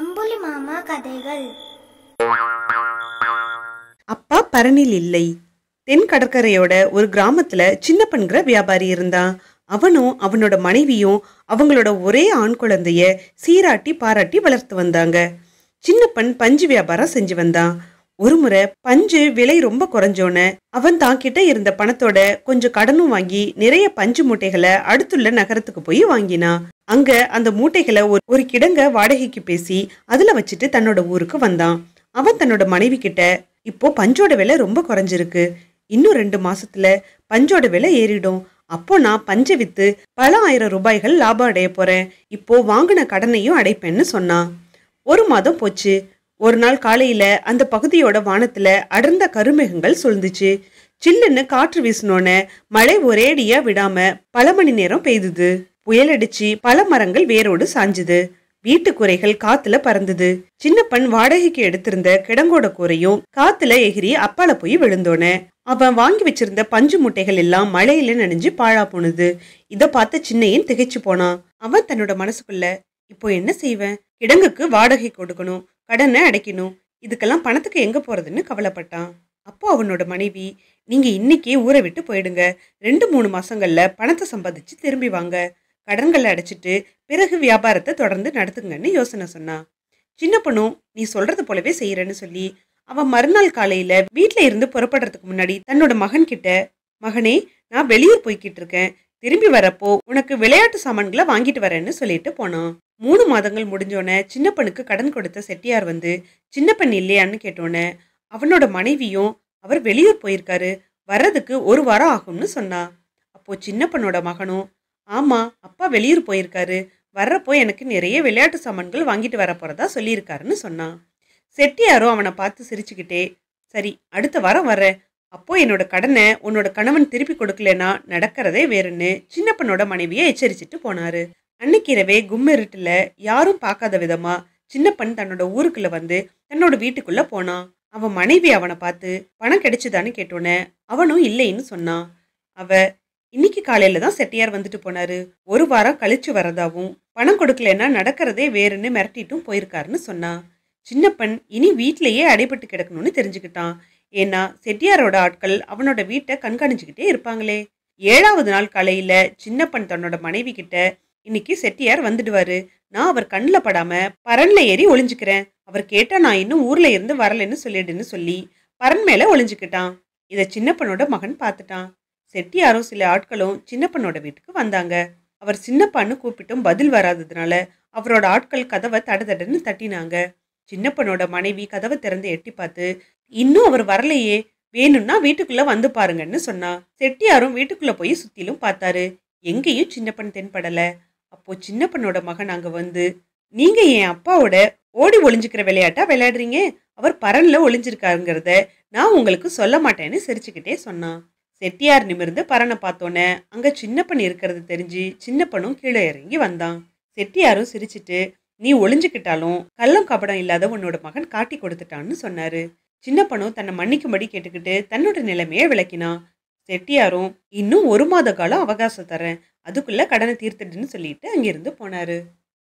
அம்புலி மாமா கதைகள் அப்பா பரணில் இல்லை தென் கடற்கரையோட ஒரு கிராமத்துல சின்னப்பன்கிற வியாபாரி இருந்தான் அவனும் அவனோட மனைவியும் அவங்களோட ஒரே ஆண் குழந்தைய சீராட்டி பாராட்டி வளர்த்து வந்தாங்க சின்னப்பன் பஞ்சு வியாபாரம் செஞ்சு வந்தான் ஒருமுறை பஞ்சு விலை ரொம்ப குறைஞ்சோன்னு அவன் தான் கிட்ட இருந்த பணத்தோட கொஞ்சம் கடனும் வாங்கி நிறைய பஞ்சு மூட்டைகளை அடுத்துள்ள நகரத்துக்கு போய் வாங்கினான் அங்க அந்த மூட்டைகளை ஒரு ஒரு கிடங்க வாடகைக்கு பேசி அதுல வச்சுட்டு தன்னோட ஊருக்கு வந்தான் அவன் தன்னோட மனைவி கிட்ட இப்போ பஞ்சோட விலை ரொம்ப குறைஞ்சிருக்கு இன்னும் ரெண்டு மாசத்துல பஞ்சோட விலை ஏறிடும் அப்போ நான் பஞ்சை வித்து பல ஆயிரம் ரூபாய்கள் லாபம் அடைய போறேன் இப்போ வாங்கின கடனையும் அடைப்பேன்னு சொன்னான் ஒரு மாதம் போச்சு ஒரு நாள் காலையில அந்த பகுதியோட வானத்துல அடர்ந்த கருமேகங்கள் சுழ்ந்துச்சு சில்லுன்னு காற்று வீசினோன்னு மழை ஒரேடியா விடாம பல மணி நேரம் பெய்துது புயலடிச்சு பல மரங்கள் வேரோடு சாஞ்சுது வீட்டு குறைகள் காத்துல பறந்தது சின்னப்பன் வாடகைக்கு எடுத்திருந்த கிடங்கோட கூரையும் காத்துல எகிரி அப்பால போய் விழுந்தோன அவன் வாங்கி வச்சிருந்த பஞ்சு முட்டைகள் எல்லாம் மழையில நனைஞ்சு பாழா போனது இத பார்த்த சின்னையன் திகைச்சு போனான் அவன் தன்னோட மனசுக்குள்ள இப்போ என்ன செய்வேன் கிடங்குக்கு வாடகை கொடுக்கணும் கடனை அடைக்கணும் இதுக்கெல்லாம் பணத்துக்கு எங்கே போகிறதுன்னு கவலைப்பட்டான் அப்போ அவனோட மனைவி நீங்கள் இன்னைக்கே ஊரை விட்டு போயிடுங்க ரெண்டு மூணு மாதங்களில் பணத்தை சம்பாதிச்சு திரும்பி வாங்க கடன்களை அடைச்சிட்டு பிறகு வியாபாரத்தை தொடர்ந்து நடத்துங்கன்னு யோசனை சொன்னான் சின்ன பொண்ணும் நீ சொல்கிறது போலவே செய்கிறேன்னு சொல்லி அவன் மறுநாள் காலையில் வீட்டில் இருந்து புறப்படுறதுக்கு முன்னாடி தன்னோட மகன்கிட்ட மகனே நான் வெளியூர் போய்கிட்டு இருக்கேன் திரும்பி வரப்போ உனக்கு விளையாட்டு சாமான்களை வாங்கிட்டு வரேன்னு சொல்லிட்டு போனான் மூணு மாதங்கள் முடிஞ்சோடனே சின்னப்பனுக்கு கடன் கொடுத்த செட்டியார் வந்து சின்னப்பன் இல்லையான்னு கேட்டோன்னே அவனோட மனைவியும் அவர் வெளியூர் போயிருக்காரு வர்றதுக்கு ஒரு வாரம் ஆகும்னு சொன்னான் அப்போ சின்னப்பனோட மகனும் ஆமா அப்பா வெளியூர் போயிருக்காரு வர்றப்போ எனக்கு நிறைய விளையாட்டு சாமான்கள் வாங்கிட்டு வர போறதா சொல்லியிருக்காருன்னு சொன்னான் செட்டியாரும் அவனை பார்த்து சிரிச்சுக்கிட்டே சரி அடுத்த வாரம் வர்றேன் அப்போ என்னோட கடனை உன்னோட கணவன் திருப்பி கொடுக்கலனா நடக்கிறதே வேறுன்னு சின்னப்பனோட மனைவியை எச்சரிச்சிட்டு போனாரு அன்னைக்கு இரவே இருட்டில் யாரும் பார்க்காத விதமா சின்னப்பன் தன்னோட ஊருக்குள்ள வந்து தன்னோட வீட்டுக்குள்ள போனான் அவன் மனைவி அவனை பார்த்து பணம் கிடைச்சுதான்னு கேட்டோன்னே அவனும் இல்லைன்னு சொன்னான் அவ இன்னைக்கு காலையில தான் செட்டியார் வந்துட்டு போனாரு ஒரு வாரம் கழிச்சு வரதாவும் பணம் கொடுக்கலன்னா நடக்கிறதே வேறுன்னு மிரட்டிட்டும் போயிருக்காருன்னு சொன்னான் சின்னப்பன் இனி வீட்டிலேயே அடைபட்டு கிடக்கணும்னு தெரிஞ்சுக்கிட்டான் ஏன்னா செட்டியாரோட ஆட்கள் அவனோட வீட்டை கண்காணிச்சுக்கிட்டே இருப்பாங்களே ஏழாவது நாள் காலையில சின்னப்பன் தன்னோட மனைவி கிட்ட இன்னைக்கு செட்டியார் வந்துடுவாரு நான் அவர் கண்ணில் படாம பரன்ல ஏறி ஒளிஞ்சுக்கிறேன் அவர் கேட்டா நான் இன்னும் ஊர்ல இருந்து வரலன்னு சொல்லிடுன்னு சொல்லி பரன் மேல ஒளிஞ்சுக்கிட்டான் இதை சின்னப்பனோட மகன் பார்த்துட்டான் செட்டியாரும் சில ஆட்களும் சின்னப்பனோட வீட்டுக்கு வந்தாங்க அவர் சின்னப்பான்னு கூப்பிட்டும் பதில் வராததுனால அவரோட ஆட்கள் கதவை தட தடன்னு தட்டினாங்க சின்னப்பனோட மனைவி கதவை திறந்து எட்டி பார்த்து இன்னும் அவர் வரலையே வேணும்னா வீட்டுக்குள்ள வந்து பாருங்கன்னு சொன்னா செட்டியாரும் வீட்டுக்குள்ள போய் சுத்திலும் பார்த்தாரு எங்கேயும் சின்னப்பன் தென்படலை அப்போ சின்ன மகன் அங்கே வந்து நீங்க என் அப்பாவோட ஓடி ஒளிஞ்சுக்கிற விளையாட்டா விளையாடுறீங்க அவர் பரன்ல ஒளிஞ்சிருக்காருங்கிறத நான் உங்களுக்கு சொல்ல மாட்டேன்னு சிரிச்சுக்கிட்டே சொன்னான் செட்டியார் நிமிர்ந்து பரனை பார்த்தோன்னே அங்க சின்னப்பன் இருக்கிறது தெரிஞ்சு சின்னப்பனும் கீழே இறங்கி வந்தான் செட்டியாரும் சிரிச்சிட்டு நீ ஒளிஞ்சுக்கிட்டாலும் கள்ளம் கபடம் இல்லாத உன்னோட மகன் காட்டி கொடுத்துட்டான்னு சொன்னாரு சின்னப்பனும் தன்னை மன்னிக்கும்படி கேட்டுக்கிட்டு தன்னோட நிலைமையை விளக்கினான் செட்டியாரும் இன்னும் ஒரு மாத காலம் அவகாசம் தரேன் அதுக்குள்ளே கடனை தீர்த்துட்டுன்னு சொல்லிட்டு அங்கேருந்து போனார்